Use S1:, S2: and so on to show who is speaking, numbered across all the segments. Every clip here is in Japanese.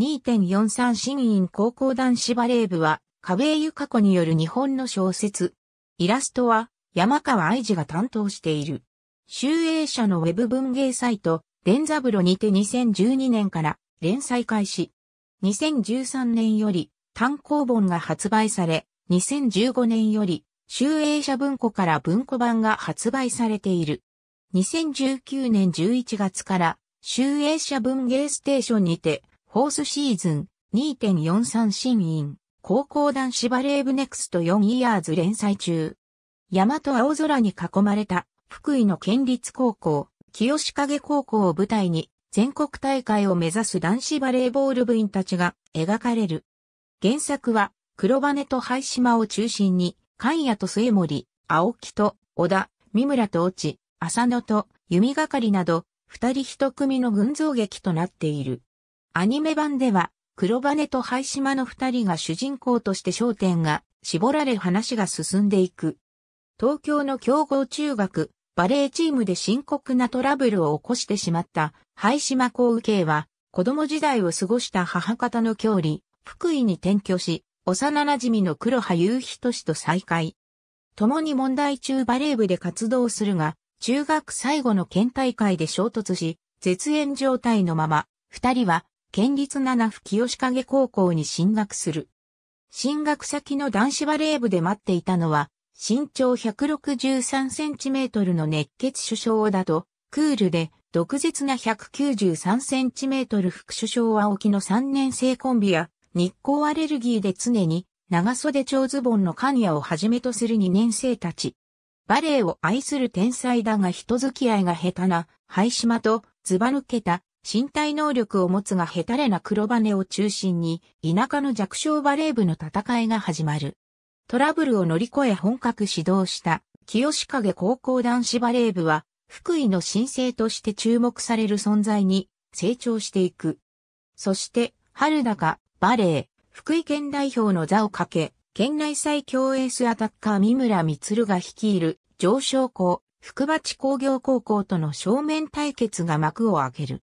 S1: 2.43新院高校男子バレー部は、壁井ゆか子による日本の小説。イラストは、山川愛知が担当している。集英社のウェブ文芸サイト、デンザブロにて2012年から連載開始。2013年より単行本が発売され、2015年より集英社文庫から文庫版が発売されている。2019年11月から集英社文芸ステーションにてフォースシーズン2.43新員高校男子バレー部ネクスト4イヤーズ連載中。山と青空に囲まれた福井の県立高校、清志影高校を舞台に全国大会を目指す男子バレーボール部員たちが描かれる。原作は黒羽と灰島を中心に、関谷と末森、青木と小田、三村と落ち、浅野と弓がかりなど、二人一組の群像劇となっている。アニメ版では、黒羽と灰島の二人が主人公として焦点が絞られ話が進んでいく。東京の強豪中学、バレーチームで深刻なトラブルを起こしてしまった灰島幸右慶は、子供時代を過ごした母方の郷里、福井に転居し、幼馴染の黒羽優人氏と再会。共に問題中バレー部で活動するが、中学最後の県大会で衝突し、絶縁状態のまま、二人は県立七府清影高校に進学する。進学先の男子バレー部で待っていたのは、身長163センチメートルの熱血首相だと、クールで、毒舌な193センチメートル副首相は沖の3年生コンビや、日光アレルギーで常に、長袖長ズボンのカニヤをはじめとする2年生たち。バレーを愛する天才だが人付き合いが下手な、灰島と、ずば抜けた、身体能力を持つがヘタレな黒羽を中心に、田舎の弱小バレー部の戦いが始まる。トラブルを乗り越え本格指導した清影高校男子バレー部は、福井の新星として注目される存在に成長していく。そして、春高、バレー、福井県代表の座をかけ、県内最強エースアタッカー三村光が率いる上昇校、福町工業高校との正面対決が幕を開ける。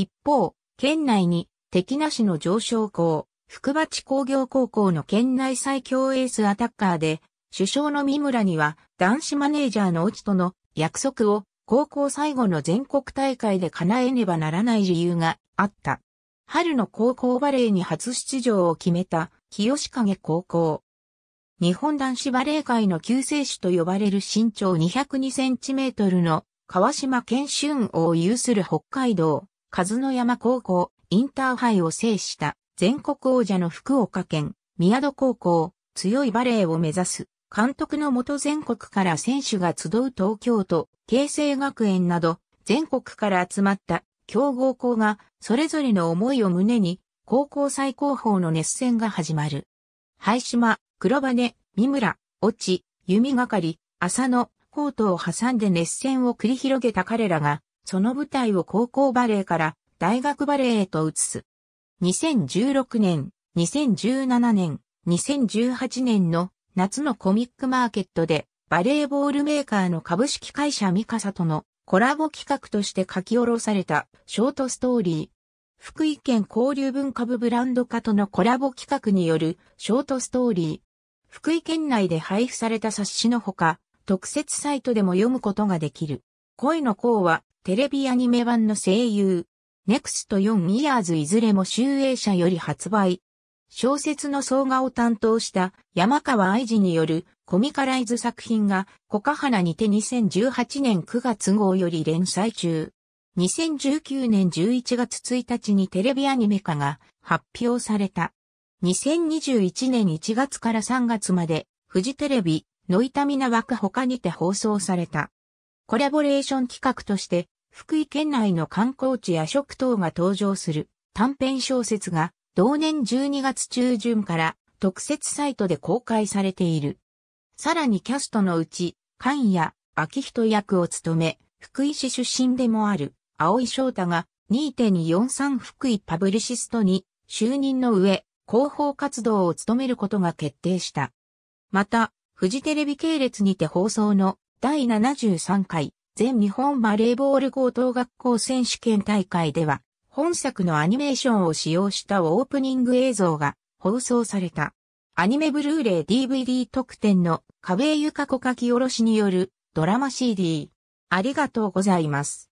S1: 一方、県内に、敵なしの上昇校、福鉢工業高校の県内最強エースアタッカーで、首相の三村には男子マネージャーのオチとの約束を高校最後の全国大会で叶えねばならない理由があった。春の高校バレーに初出場を決めた清影高校。日本男子バレー界の救世主と呼ばれる身長202センチメートルの川島健春を有する北海道数の山高校、インターハイを制した全国王者の福岡県、宮戸高校、強いバレーを目指す、監督のもと全国から選手が集う東京都、京成学園など、全国から集まった強豪校が、それぞれの思いを胸に、高校最高峰の熱戦が始まる。灰島、黒羽、三村、落ち、弓がかり、浅野、コートを挟んで熱戦を繰り広げた彼らが、その舞台を高校バレーから大学バレーへと移す。2016年、2017年、2018年の夏のコミックマーケットでバレーボールメーカーの株式会社ミカサとのコラボ企画として書き下ろされたショートストーリー。福井県交流文化部ブランド化とのコラボ企画によるショートストーリー。福井県内で配布された冊子のほか、特設サイトでも読むことができる。恋の項はテレビアニメ版の声優、NEXT 4 Years いずれも集英社より発売。小説の総画を担当した山川愛治によるコミカライズ作品がコカハナにて2018年9月号より連載中。2019年11月1日にテレビアニメ化が発表された。2021年1月から3月までフジテレビ、ノイタミナ枠他にて放送された。コラボレーション企画として福井県内の観光地や食等が登場する短編小説が同年12月中旬から特設サイトで公開されている。さらにキャストのうち、菅谷、秋人役を務め、福井市出身でもある、青井翔太が2.243福井パブリシストに就任の上、広報活動を務めることが決定した。また、フジテレビ系列にて放送の第73回全日本バレーボール高等学校選手権大会では、本作のアニメーションを使用したオープニング映像が放送された。アニメブルーレイ DVD 特典の壁床ゆか子書き下ろしによるドラマ CD。ありがとうございます。